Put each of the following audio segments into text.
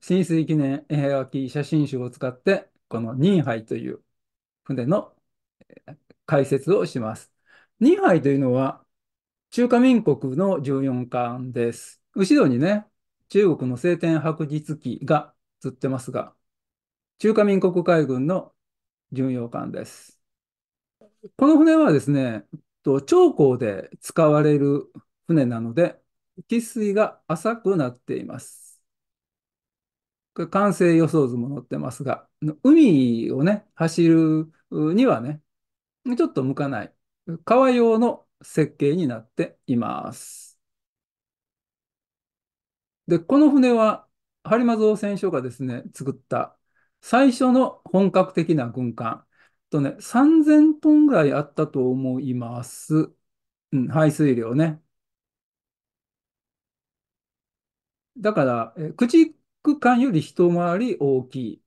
浸水記念絵描き写真集を使って、このニンハイという船の解説をします。ニンハイというのは、中華民国の14巻です。後ろにね、中国の青天白日記が映ってますが、中華民国海軍の巡洋艦です。この船はですね、長江で使われる船なので、喫水が浅くなっています。完成予想図も載ってますが、海をね、走るにはね、ちょっと向かない、川用の設計になっています。で、この船は、播磨造船所がですね、作った最初の本格的な軍艦。とね、3000トンぐらいあったと思います。うん、排水量ね。だから、え口区間より一回り大きい。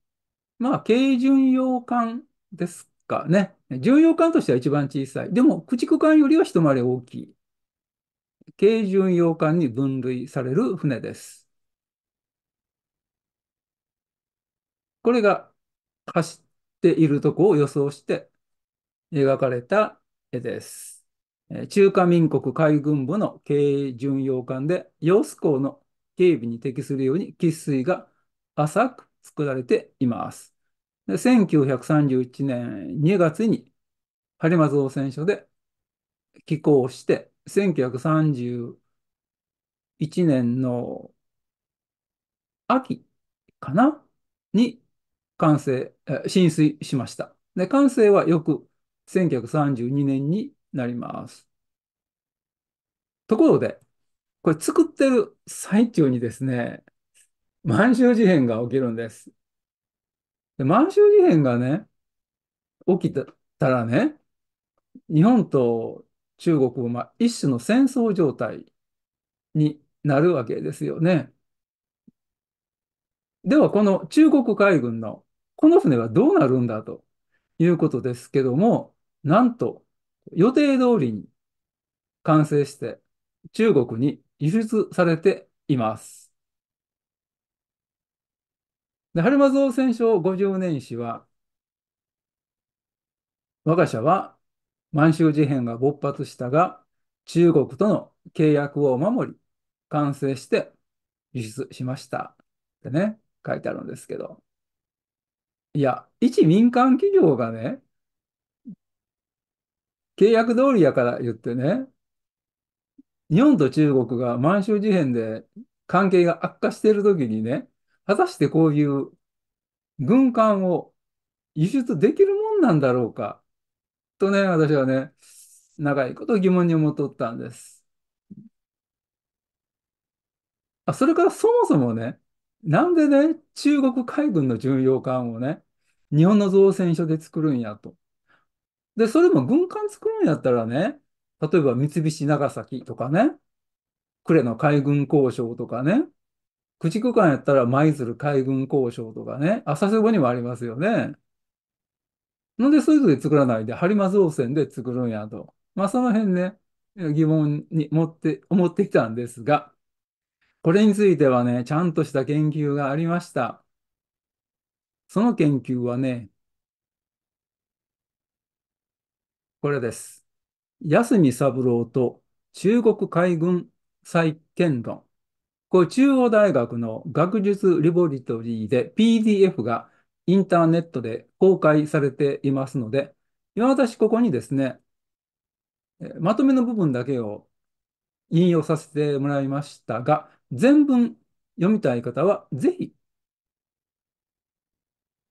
まあ、軽巡洋艦ですかね。巡洋艦としては一番小さい。でも、駆逐艦よりは一回り大きい。軽巡洋艦に分類される船です。これが走っているとこを予想して描かれた絵です。中華民国海軍部の軽巡洋艦で、揚子港の警備に適するように喫水が浅く作られています。で1931年2月に播磨造船所で寄港して、1931年の秋かなに完成、浸水しました。で、完成は翌1932年になります。ところで、これ作ってる最中にですね、満州事変が起きるんです。で満州事変がね、起きたらね、日本と中国はま一種の戦争状態になるわけですよね。では、この中国海軍のこの船はどうなるんだということですけども、なんと予定通りに完成して中国に輸出されています。で、春間造船所50年史は、我が社は満州事変が勃発したが、中国との契約を守り、完成して輸出しました。ってね、書いてあるんですけど。いや、一民間企業がね、契約通りやから言ってね、日本と中国が満州事変で関係が悪化しているときにね、果たしてこういう軍艦を輸出できるもんなんだろうか、とね、私はね、長いこと疑問に思っとったんです。あ、それからそもそもね、なんでね、中国海軍の巡洋艦をね、日本の造船所で作るんやと。で、それも軍艦作るんやったらね、例えば三菱長崎とかね、呉の海軍交渉とかね、駆逐艦やったら舞鶴海軍交渉とかね、浅瀬後にもありますよね。なんでそういうので作らないで、播磨造船で作るんやと。まあその辺ね、疑問に持って、思ってきたんですが、これについてはね、ちゃんとした研究がありました。その研究はね、これです。安見三郎と中国海軍再建論。これ中央大学の学術リボリトリーで PDF がインターネットで公開されていますので、今私ここにですね、まとめの部分だけを引用させてもらいましたが、全文読みたい方はぜひ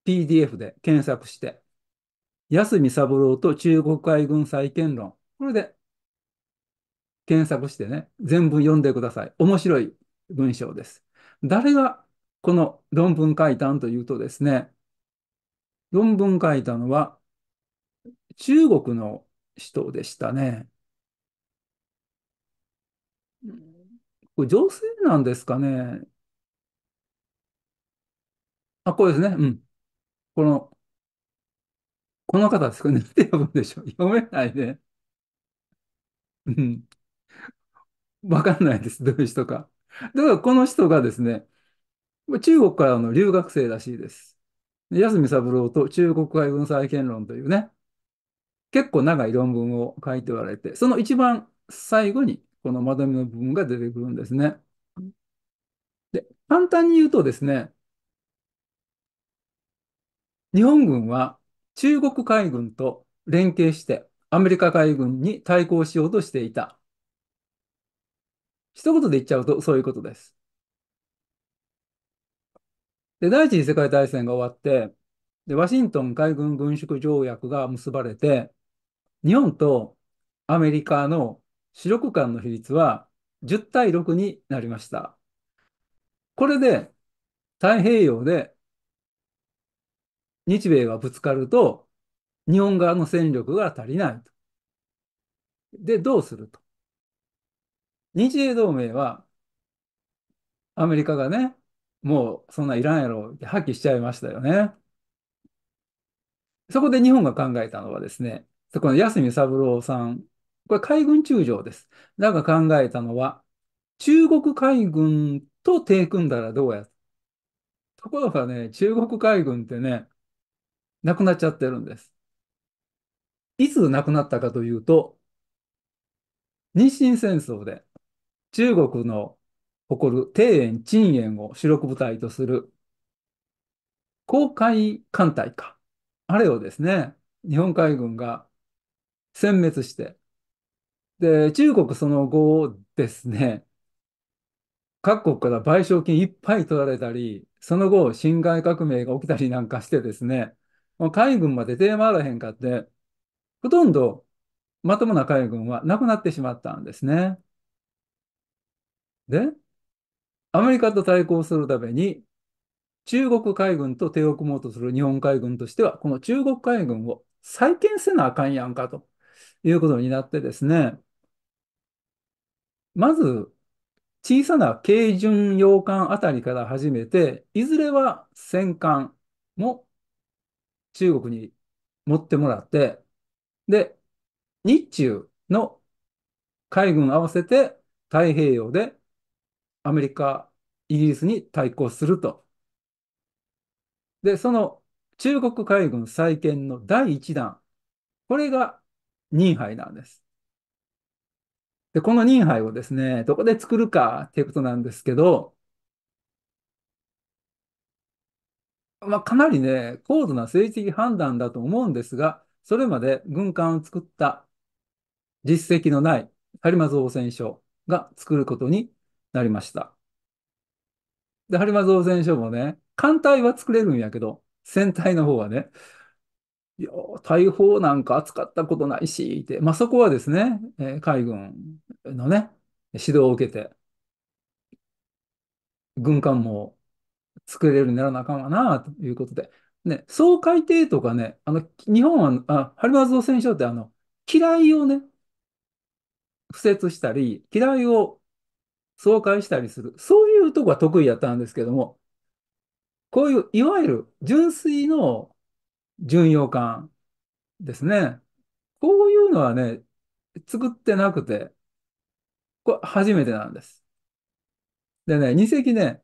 PDF で検索して、安見三郎と中国海軍再建論これで、検索してね、全文読んでください。面白い文章です。誰がこの論文書いたんというとですね、論文書いたのは中国の人でしたね。これ女性なんですかね。あ、これですね。うん。この、この方ですかね。何て呼ぶんでしょう。読めないね。うん。わかんないです。どういう人か。だからこの人がですね、中国からの留学生らしいです。安見三郎と中国海軍再建論というね、結構長い論文を書いておられて、その一番最後にこのまとめの部分が出てくるんですね。で、簡単に言うとですね、日本軍は中国海軍と連携してアメリカ海軍に対抗しようとしていた。一言で言っちゃうとそういうことです。で、第一次世界大戦が終わって、で、ワシントン海軍軍縮条約が結ばれて、日本とアメリカの主力間の比率は10対6になりました。これで太平洋で日米がぶつかると日本側の戦力が足りないと。で、どうすると。日英同盟は、アメリカがね、もうそんないらんやろって破棄しちゃいましたよね。そこで日本が考えたのはですね、そこの安見三郎さん、これ海軍中将です。だが考えたのは、中国海軍と手組んだらどうやところがね、中国海軍ってね、なくなっちゃってるんです。いつ亡くなったかというと、日清戦争で中国の誇る庭園、陳園を主力部隊とする航海艦隊か。あれをですね、日本海軍が殲滅して、で、中国その後ですね、各国から賠償金いっぱい取られたり、その後、辛亥革命が起きたりなんかしてですね、海軍まで手回らへんかって、ほとんどまともな海軍はなくなってしまったんですね。で、アメリカと対抗するために、中国海軍と手を組もうとする日本海軍としては、この中国海軍を再建せなあかんやんかということになってですね、まず、小さな軽巡洋艦あたりから始めて、いずれは戦艦も中国に持ってもらって、で、日中の海軍合わせて太平洋でアメリカ、イギリスに対抗すると。で、その中国海軍再建の第1弾、これがニ杯なんです。で、このニ杯をですね、どこで作るかっていうことなんですけど、まあ、かなりね、高度な政治的判断だと思うんですが、それまで軍艦を作った実績のない播磨造船所が作ることになりました。で、播磨造船所もね、艦隊は作れるんやけど、船体の方はね、いや、大砲なんか扱ったことないし、って、まあ、そこはですね、えー、海軍のね、指導を受けて、軍艦も作れるようにならなあかんわな、ということで、ね、そう艇とかね、あの、日本は、あ、春松造船所ってあの、嫌いをね、敷設したり、嫌いを爽快したりする。そういうとこは得意やったんですけども、こういう、いわゆる純粋の巡洋艦ですね。こういうのはね、作ってなくて、これ初めてなんです。でね、2隻ね、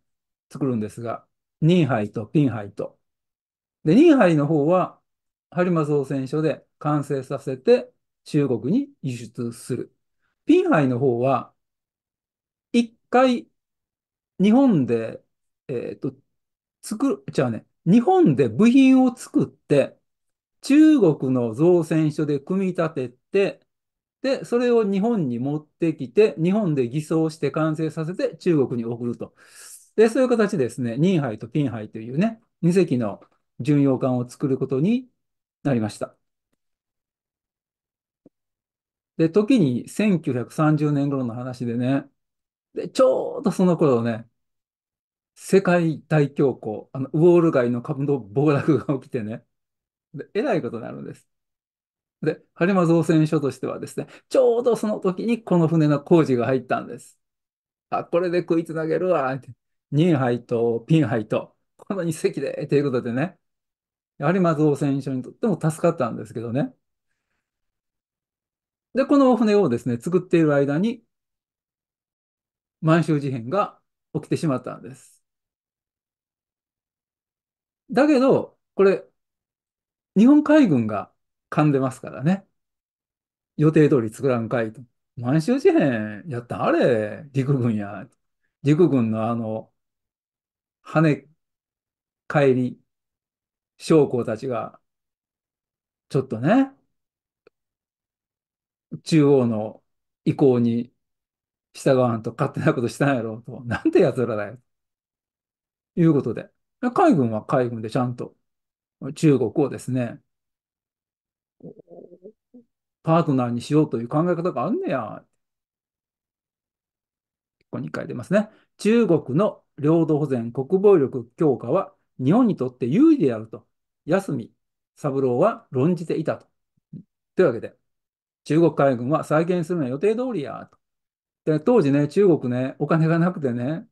作るんですが、ニンハイとピンハイと。で、ニーハイの方は、播磨造船所で完成させて中国に輸出する。ピンハイの方は、一回、日本で、えっ、ー、と、作る、じゃあね、日本で部品を作って、中国の造船所で組み立てて、で、それを日本に持ってきて、日本で偽装して完成させて中国に送ると。で、そういう形ですね、ニンハイとピンハイというね、2隻の巡洋艦を作ることになりました。で、時に1930年頃の話でね、で、ちょうどその頃ね、世界大恐慌、あの、ウォール街の株の暴落が起きてね、で、えらいことになるんです。で、播磨造船所としてはですね、ちょうどその時にこの船の工事が入ったんです。あ、これで食いつなげるわ、って。ハ杯とピンハイと、この2隻で、ということでね、やはり松尾選手にとっても助かったんですけどね。で、この船をですね、作っている間に、満州事変が起きてしまったんです。だけど、これ、日本海軍が噛んでますからね。予定通り作らんかいと。満州事変やったあれ、陸軍や。陸軍のあの、跳ね返り将校たちが、ちょっとね、中央の意向に従わんと勝手なことしたんやろうと。なんてやつらだよ。いうことで。海軍は海軍でちゃんと中国をですね、パートナーにしようという考え方があんねや。ここに書いてますね。中国の領土保全、国防力強化は日本にとって有利であると。安見三郎は論じていたと。というわけで、中国海軍は再建するのは予定通りや、と。で、当時ね、中国ね、お金がなくてね、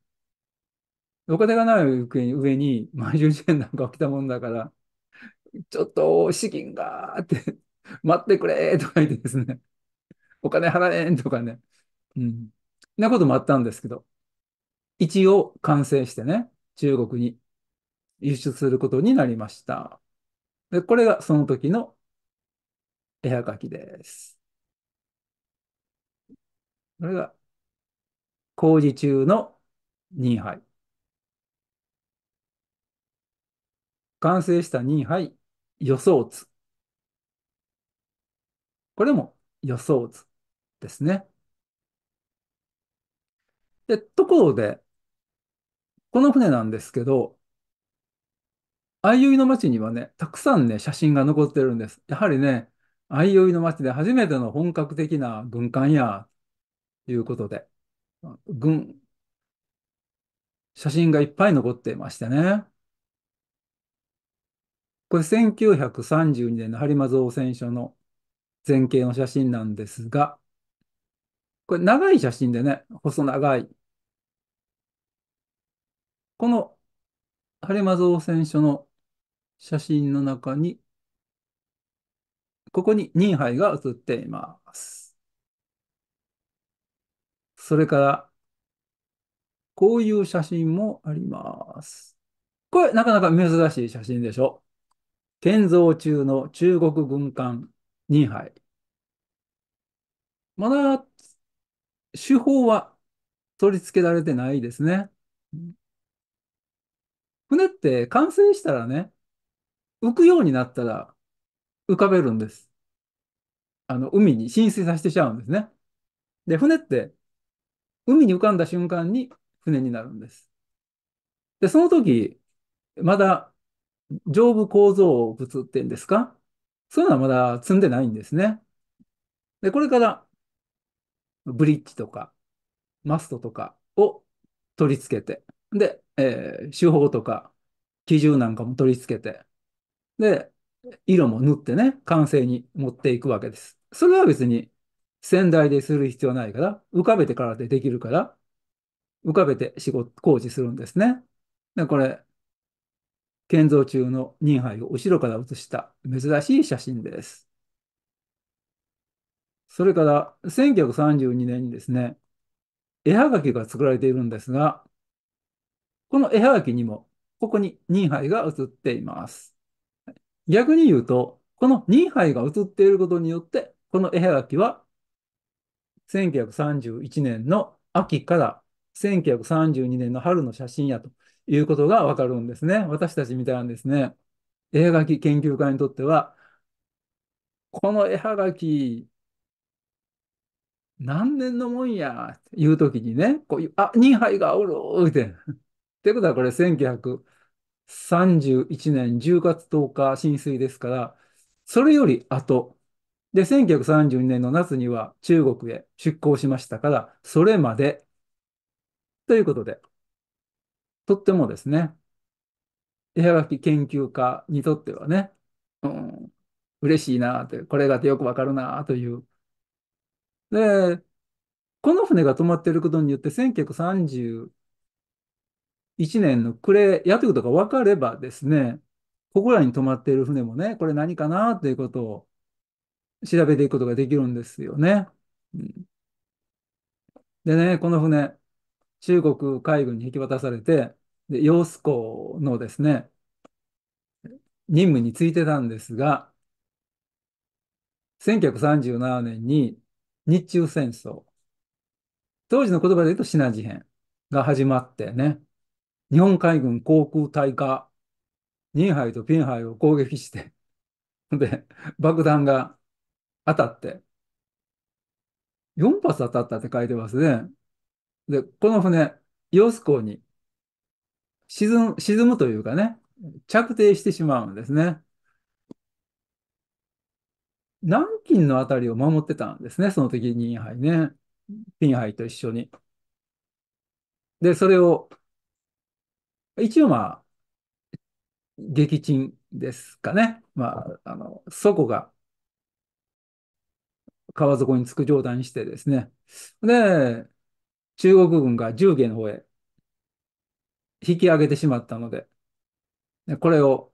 お金がない上に、まあ、有事件なんか起きたもんだから、ちょっと資金がーって、待ってくれとか言ってですね、お金払えんとかね、うん。なこともあったんですけど、一応完成してね、中国に輸出することになりました。で、これがその時の絵はがきです。これが工事中の2杯。完成した2杯、予想図。これも予想図ですね。で、ところで、この船なんですけど、相生の町にはね、たくさんね、写真が残ってるんです。やはりね、相生の町で初めての本格的な軍艦や、ということで、軍、写真がいっぱい残っていましてね。これ1932年の播磨造船所の前景の写真なんですが、これ長い写真でね、細長い。この播磨造船所の写真の中に、ここにニ杯ハイが写っています。それから、こういう写真もあります。これ、なかなか珍しい写真でしょ。建造中の中国軍艦ニ杯。ハイ。まだ、手法は取り付けられてないですね。船って完成したらね、浮くようになったら浮かべるんです。あの、海に浸水させてしちゃうんですね。で、船って、海に浮かんだ瞬間に船になるんです。で、その時、まだ上部構造物っていうんですかそういうのはまだ積んでないんですね。で、これからブリッジとかマストとかを取り付けて、で、えー、手法とか基準なんかも取り付けて、で、色も塗ってね、完成に持っていくわけです。それは別に仙台でする必要ないから、浮かべてからでできるから、浮かべて仕事、工事するんですね。で、これ、建造中の任杯を後ろから写した珍しい写真です。それから1932年にですね、絵はがきが作られているんですが、この絵はがきにも、ここに任杯が写っています。逆に言うと、この2杯が映っていることによって、この絵はがきは、1931年の秋から1932年の春の写真やということがわかるんですね。私たちみたいなんですね。絵はがき研究家にとっては、この絵はがき、何年のもんや、っていうときにね、こういう、あ、2杯がおるって。ってことはこれ1900、31年10月10日浸水ですから、それより後、で、1932年の夏には中国へ出港しましたから、それまで、ということで、とってもですね、絵はがき研究家にとってはね、うん、嬉しいなとて、これがよくわかるなという。で、この船が止まっていることによって1 9 3 1年の暮れやということが分かればですね、ここらに泊まっている船もね、これ何かなということを調べていくことができるんですよね。でね、この船、中国海軍に引き渡されて、で、揚子港のですね、任務に就いてたんですが、1937年に日中戦争、当時の言葉で言うとシナ事変が始まってね、日本海軍航空隊がニンハイとピンハイを攻撃して、で、爆弾が当たって、4発当たったって書いてますね。で、この船、ヨス港に沈む、沈むというかね、着底してしまうんですね。南京のあたりを守ってたんですね、その時ニンハイね。ピンハイと一緒に。で、それを一応まあ、撃沈ですかね。まあ、あの、底が川底につく状態にしてですね。で、中国軍が重慶の方へ引き上げてしまったので、これを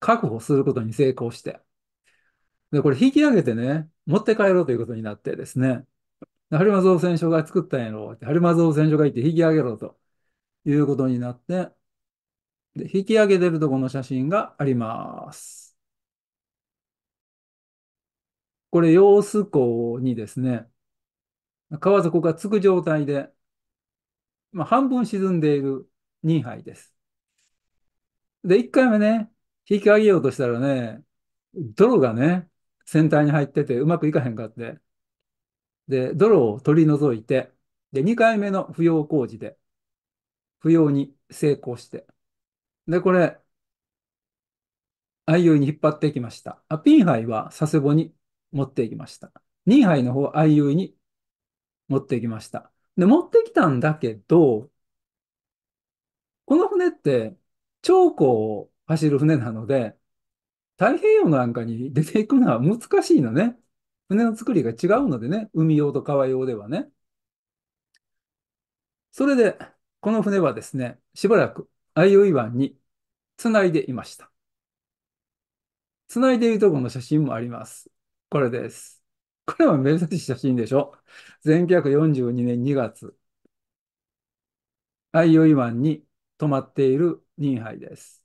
確保することに成功して、で、これ引き上げてね、持って帰ろうということになってですね、播間造船所が作ったんやろうって、播間造船所が行って引き上げろと。いうことになって、で引き上げてるとこの写真があります。これ、様子港にですね、川底がつく状態で、まあ、半分沈んでいる2杯です。で、1回目ね、引き上げようとしたらね、泥がね、船体に入っててうまくいかへんかって。で、泥を取り除いて、で、2回目の扶養工事で、不要に成功して。で、これ、相生に引っ張っていきました。あピンハイは佐世保に持っていきました。ニーハイの方、相生に持っていきました。で、持ってきたんだけど、この船って、長江を走る船なので、太平洋なんかに出ていくのは難しいのね。船の作りが違うのでね、海用と川用ではね。それで、この船はですね、しばらく相生湾につないでいました。つないでいるところの写真もあります。これです。これは珍しい写真でしょ。1942年2月、相生湾に泊まっている任杯です。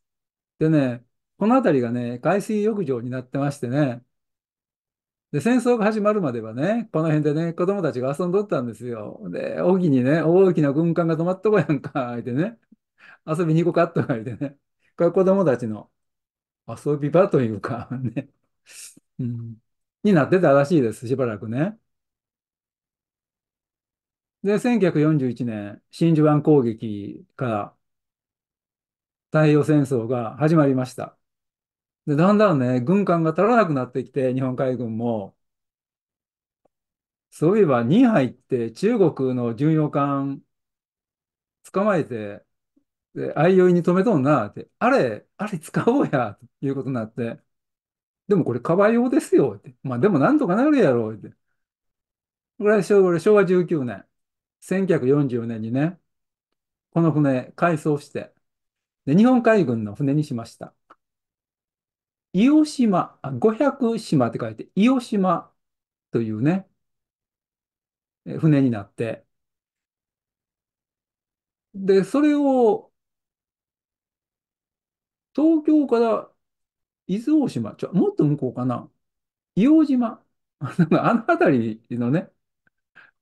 でね、この辺りがね、海水浴場になってましてね、で、戦争が始まるまではね、この辺でね、子供たちが遊んどったんですよ。で、沖にね、大きな軍艦が止まっとこやんか、言いてね、遊びに行こうかとか言てね、これ子供たちの遊び場というか、ね、うん、になってたらしいです、しばらくね。で、1941年、真珠湾攻撃から太平洋戦争が始まりました。で、だんだんね、軍艦が足らなくなってきて、日本海軍も、そういえば2杯って中国の巡洋艦捕まえて、で、相生に止めとんなって、あれ、あれ使おうや、ということになって、でもこれカバー用ですよ、って。まあでもなんとかなるやろ、って。これ昭和19年、1944年にね、この船改装して、で、日本海軍の船にしました。伊予島、あ百島って書いて、伊予島というね、船になって、で、それを、東京から伊豆大島、ちょ、もっと向こうかな、伊予島、あの辺りのね、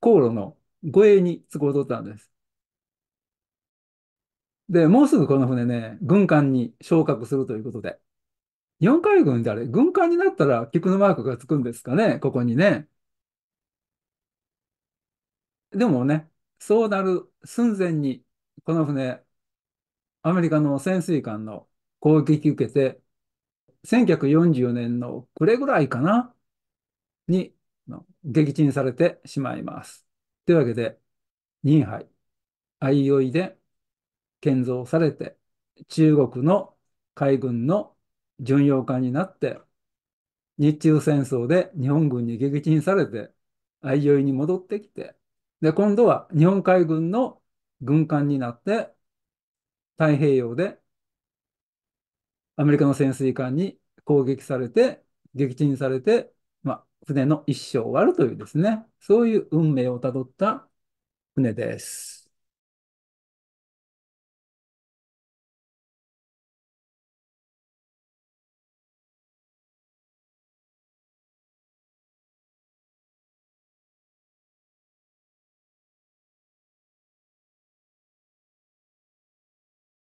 航路の護衛に使うとったんです。で、もうすぐこの船ね、軍艦に昇格するということで。4海軍であれ、軍艦になったら菊のマークがつくんですかね、ここにね。でもね、そうなる寸前に、この船、アメリカの潜水艦の攻撃受けて、1944年の暮れぐらいかな、に撃沈されてしまいます。というわけで、任杯、相生で建造されて、中国の海軍の巡洋艦になって、日中戦争で日本軍に撃沈されて、相生に戻ってきて、で、今度は日本海軍の軍艦になって、太平洋でアメリカの潜水艦に攻撃されて、撃沈されて、まあ、船の一生終わるというですね、そういう運命をたどった船です。